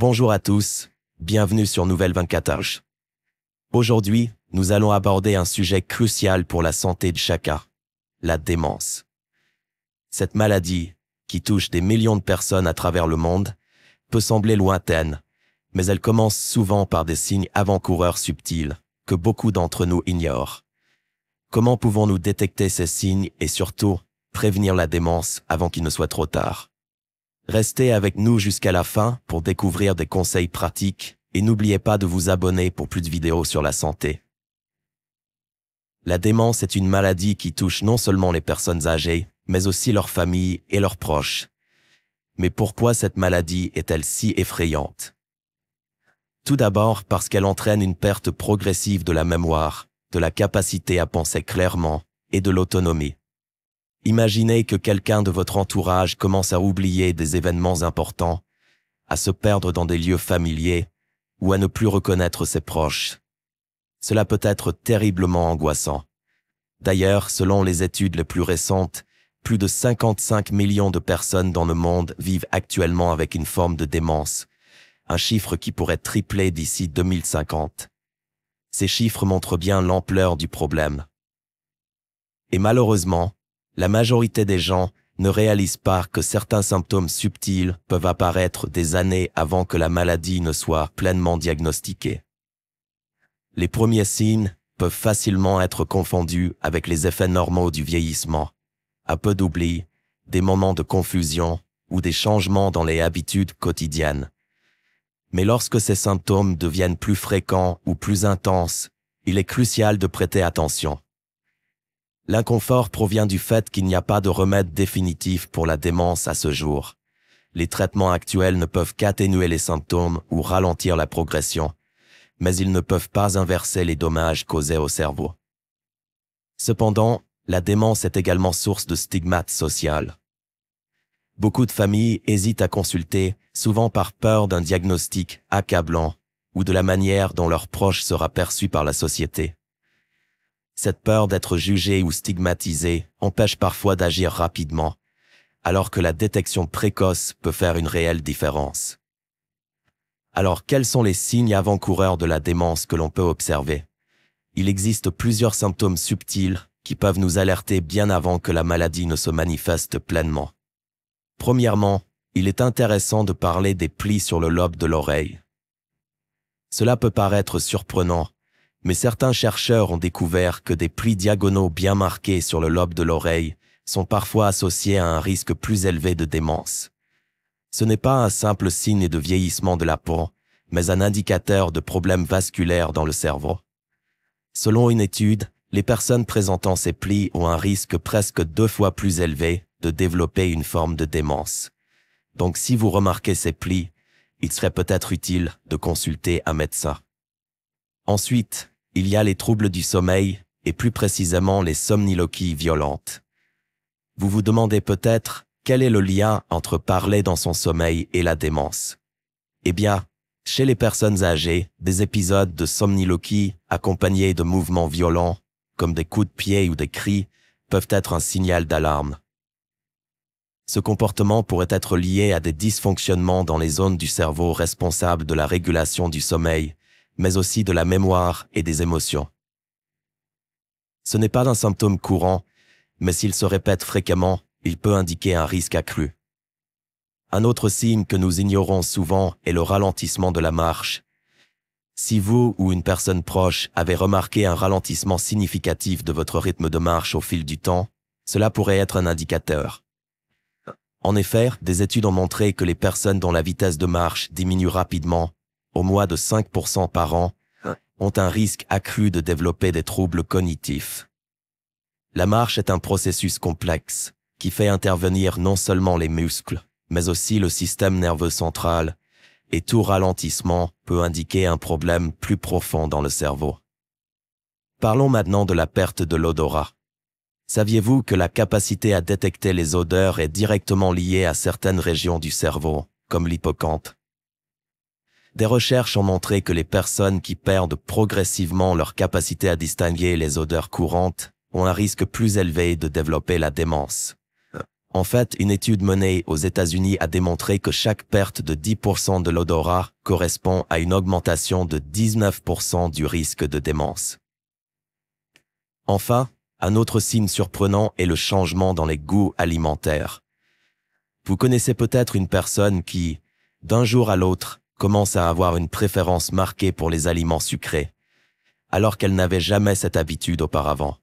Bonjour à tous, bienvenue sur Nouvelle 24h. Aujourd'hui, nous allons aborder un sujet crucial pour la santé de chacun, la démence. Cette maladie, qui touche des millions de personnes à travers le monde, peut sembler lointaine, mais elle commence souvent par des signes avant-coureurs subtils que beaucoup d'entre nous ignorent. Comment pouvons-nous détecter ces signes et surtout prévenir la démence avant qu'il ne soit trop tard Restez avec nous jusqu'à la fin pour découvrir des conseils pratiques et n'oubliez pas de vous abonner pour plus de vidéos sur la santé. La démence est une maladie qui touche non seulement les personnes âgées, mais aussi leurs familles et leurs proches. Mais pourquoi cette maladie est-elle si effrayante Tout d'abord parce qu'elle entraîne une perte progressive de la mémoire, de la capacité à penser clairement et de l'autonomie. Imaginez que quelqu'un de votre entourage commence à oublier des événements importants, à se perdre dans des lieux familiers ou à ne plus reconnaître ses proches. Cela peut être terriblement angoissant. D'ailleurs, selon les études les plus récentes, plus de 55 millions de personnes dans le monde vivent actuellement avec une forme de démence, un chiffre qui pourrait tripler d'ici 2050. Ces chiffres montrent bien l'ampleur du problème. Et malheureusement, la majorité des gens ne réalisent pas que certains symptômes subtils peuvent apparaître des années avant que la maladie ne soit pleinement diagnostiquée. Les premiers signes peuvent facilement être confondus avec les effets normaux du vieillissement, à peu d'oubli, des moments de confusion ou des changements dans les habitudes quotidiennes. Mais lorsque ces symptômes deviennent plus fréquents ou plus intenses, il est crucial de prêter attention. L'inconfort provient du fait qu'il n'y a pas de remède définitif pour la démence à ce jour. Les traitements actuels ne peuvent qu'atténuer les symptômes ou ralentir la progression, mais ils ne peuvent pas inverser les dommages causés au cerveau. Cependant, la démence est également source de stigmates sociales. Beaucoup de familles hésitent à consulter, souvent par peur d'un diagnostic accablant ou de la manière dont leur proche sera perçu par la société. Cette peur d'être jugé ou stigmatisé empêche parfois d'agir rapidement, alors que la détection précoce peut faire une réelle différence. Alors quels sont les signes avant-coureurs de la démence que l'on peut observer Il existe plusieurs symptômes subtils qui peuvent nous alerter bien avant que la maladie ne se manifeste pleinement. Premièrement, il est intéressant de parler des plis sur le lobe de l'oreille. Cela peut paraître surprenant, mais certains chercheurs ont découvert que des plis diagonaux bien marqués sur le lobe de l'oreille sont parfois associés à un risque plus élevé de démence. Ce n'est pas un simple signe de vieillissement de la peau, mais un indicateur de problèmes vasculaires dans le cerveau. Selon une étude, les personnes présentant ces plis ont un risque presque deux fois plus élevé de développer une forme de démence. Donc si vous remarquez ces plis, il serait peut-être utile de consulter un médecin. Ensuite, il y a les troubles du sommeil, et plus précisément les somniloquies violentes. Vous vous demandez peut-être quel est le lien entre parler dans son sommeil et la démence. Eh bien, chez les personnes âgées, des épisodes de somniloquie accompagnés de mouvements violents, comme des coups de pied ou des cris, peuvent être un signal d'alarme. Ce comportement pourrait être lié à des dysfonctionnements dans les zones du cerveau responsables de la régulation du sommeil, mais aussi de la mémoire et des émotions. Ce n'est pas un symptôme courant, mais s'il se répète fréquemment, il peut indiquer un risque accru. Un autre signe que nous ignorons souvent est le ralentissement de la marche. Si vous ou une personne proche avez remarqué un ralentissement significatif de votre rythme de marche au fil du temps, cela pourrait être un indicateur. En effet, des études ont montré que les personnes dont la vitesse de marche diminue rapidement au moins de 5% par an, ont un risque accru de développer des troubles cognitifs. La marche est un processus complexe qui fait intervenir non seulement les muscles, mais aussi le système nerveux central, et tout ralentissement peut indiquer un problème plus profond dans le cerveau. Parlons maintenant de la perte de l'odorat. Saviez-vous que la capacité à détecter les odeurs est directement liée à certaines régions du cerveau, comme l'hippocampe des recherches ont montré que les personnes qui perdent progressivement leur capacité à distinguer les odeurs courantes ont un risque plus élevé de développer la démence. En fait, une étude menée aux États-Unis a démontré que chaque perte de 10% de l'odorat correspond à une augmentation de 19% du risque de démence. Enfin, un autre signe surprenant est le changement dans les goûts alimentaires. Vous connaissez peut-être une personne qui, d'un jour à l'autre, commence à avoir une préférence marquée pour les aliments sucrés, alors qu'elle n'avait jamais cette habitude auparavant.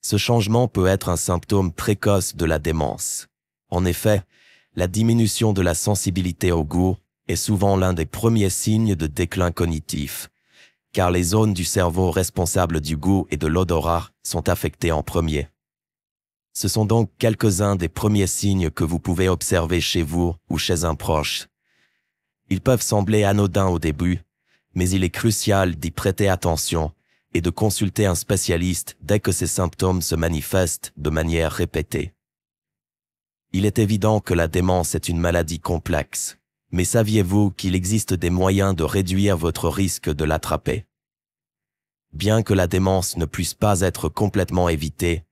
Ce changement peut être un symptôme précoce de la démence. En effet, la diminution de la sensibilité au goût est souvent l'un des premiers signes de déclin cognitif, car les zones du cerveau responsables du goût et de l'odorat sont affectées en premier. Ce sont donc quelques-uns des premiers signes que vous pouvez observer chez vous ou chez un proche, ils peuvent sembler anodins au début, mais il est crucial d'y prêter attention et de consulter un spécialiste dès que ces symptômes se manifestent de manière répétée. Il est évident que la démence est une maladie complexe, mais saviez-vous qu'il existe des moyens de réduire votre risque de l'attraper Bien que la démence ne puisse pas être complètement évitée,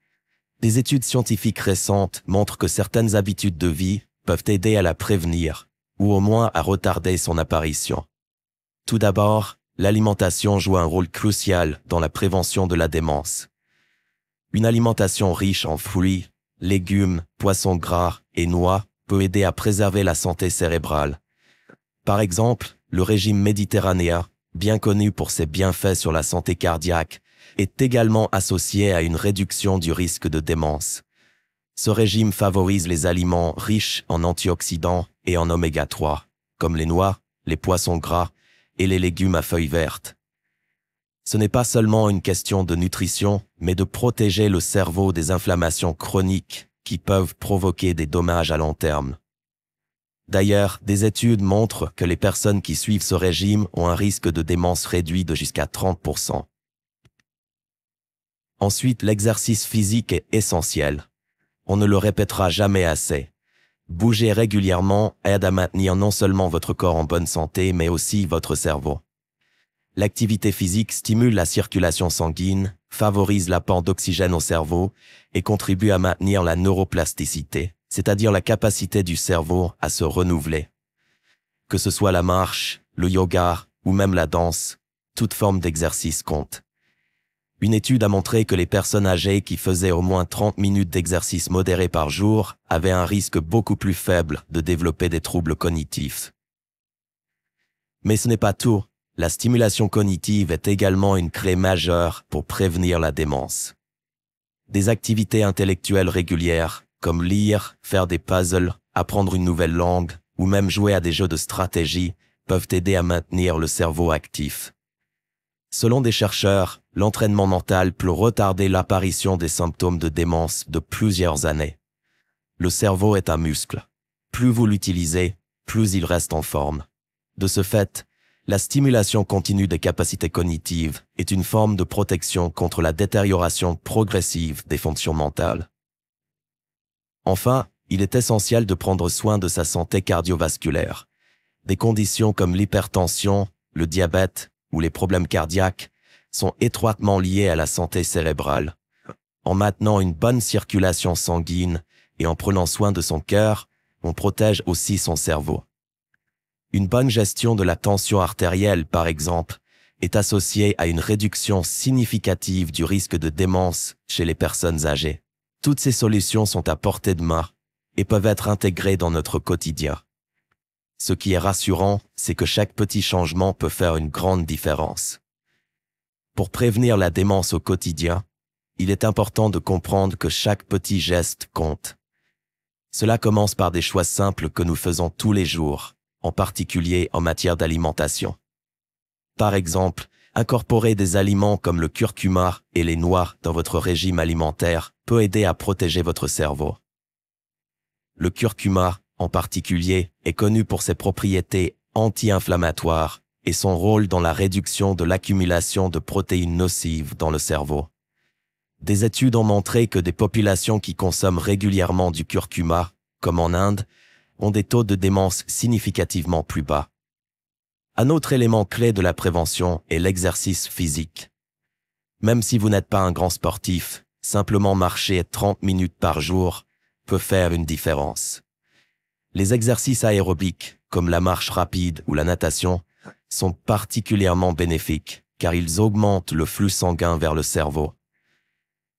des études scientifiques récentes montrent que certaines habitudes de vie peuvent aider à la prévenir, ou au moins à retarder son apparition. Tout d'abord, l'alimentation joue un rôle crucial dans la prévention de la démence. Une alimentation riche en fruits, légumes, poissons gras et noix peut aider à préserver la santé cérébrale. Par exemple, le régime méditerranéen, bien connu pour ses bienfaits sur la santé cardiaque, est également associé à une réduction du risque de démence. Ce régime favorise les aliments riches en antioxydants et en oméga 3, comme les noix, les poissons gras et les légumes à feuilles vertes. Ce n'est pas seulement une question de nutrition, mais de protéger le cerveau des inflammations chroniques qui peuvent provoquer des dommages à long terme. D'ailleurs, des études montrent que les personnes qui suivent ce régime ont un risque de démence réduit de jusqu'à 30%. Ensuite, l'exercice physique est essentiel. On ne le répétera jamais assez. Bouger régulièrement aide à maintenir non seulement votre corps en bonne santé, mais aussi votre cerveau. L'activité physique stimule la circulation sanguine, favorise l'apport d'oxygène au cerveau et contribue à maintenir la neuroplasticité, c'est-à-dire la capacité du cerveau à se renouveler. Que ce soit la marche, le yoga ou même la danse, toute forme d'exercice compte. Une étude a montré que les personnes âgées qui faisaient au moins 30 minutes d'exercice modéré par jour avaient un risque beaucoup plus faible de développer des troubles cognitifs. Mais ce n'est pas tout. La stimulation cognitive est également une clé majeure pour prévenir la démence. Des activités intellectuelles régulières, comme lire, faire des puzzles, apprendre une nouvelle langue, ou même jouer à des jeux de stratégie, peuvent aider à maintenir le cerveau actif. Selon des chercheurs, l'entraînement mental peut retarder l'apparition des symptômes de démence de plusieurs années. Le cerveau est un muscle. Plus vous l'utilisez, plus il reste en forme. De ce fait, la stimulation continue des capacités cognitives est une forme de protection contre la détérioration progressive des fonctions mentales. Enfin, il est essentiel de prendre soin de sa santé cardiovasculaire. Des conditions comme l'hypertension, le diabète ou les problèmes cardiaques sont étroitement liées à la santé cérébrale. En maintenant une bonne circulation sanguine et en prenant soin de son cœur, on protège aussi son cerveau. Une bonne gestion de la tension artérielle, par exemple, est associée à une réduction significative du risque de démence chez les personnes âgées. Toutes ces solutions sont à portée de main et peuvent être intégrées dans notre quotidien. Ce qui est rassurant, c'est que chaque petit changement peut faire une grande différence. Pour prévenir la démence au quotidien, il est important de comprendre que chaque petit geste compte. Cela commence par des choix simples que nous faisons tous les jours, en particulier en matière d'alimentation. Par exemple, incorporer des aliments comme le curcuma et les noix dans votre régime alimentaire peut aider à protéger votre cerveau. Le curcuma, en particulier, est connu pour ses propriétés anti-inflammatoires et son rôle dans la réduction de l'accumulation de protéines nocives dans le cerveau. Des études ont montré que des populations qui consomment régulièrement du curcuma, comme en Inde, ont des taux de démence significativement plus bas. Un autre élément clé de la prévention est l'exercice physique. Même si vous n'êtes pas un grand sportif, simplement marcher 30 minutes par jour peut faire une différence. Les exercices aérobiques, comme la marche rapide ou la natation, sont particulièrement bénéfiques car ils augmentent le flux sanguin vers le cerveau.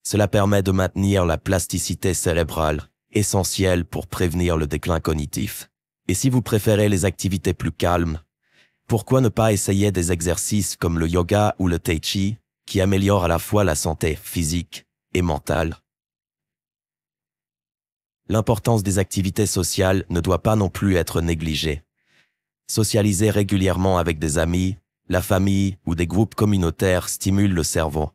Cela permet de maintenir la plasticité cérébrale, essentielle pour prévenir le déclin cognitif. Et si vous préférez les activités plus calmes, pourquoi ne pas essayer des exercices comme le yoga ou le tai chi, qui améliorent à la fois la santé physique et mentale L'importance des activités sociales ne doit pas non plus être négligée. Socialiser régulièrement avec des amis, la famille ou des groupes communautaires stimule le cerveau.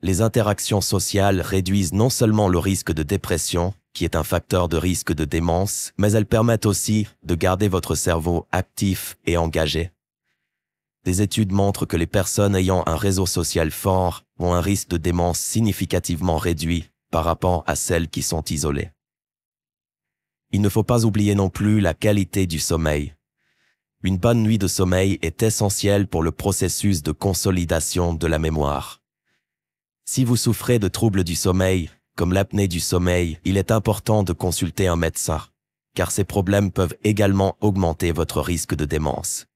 Les interactions sociales réduisent non seulement le risque de dépression, qui est un facteur de risque de démence, mais elles permettent aussi de garder votre cerveau actif et engagé. Des études montrent que les personnes ayant un réseau social fort ont un risque de démence significativement réduit par rapport à celles qui sont isolées. Il ne faut pas oublier non plus la qualité du sommeil une bonne nuit de sommeil est essentielle pour le processus de consolidation de la mémoire. Si vous souffrez de troubles du sommeil, comme l'apnée du sommeil, il est important de consulter un médecin, car ces problèmes peuvent également augmenter votre risque de démence.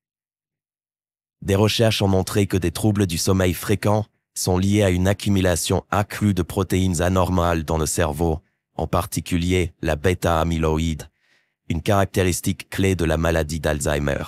Des recherches ont montré que des troubles du sommeil fréquents sont liés à une accumulation accrue de protéines anormales dans le cerveau, en particulier la bêta-amyloïde, une caractéristique clé de la maladie d'Alzheimer.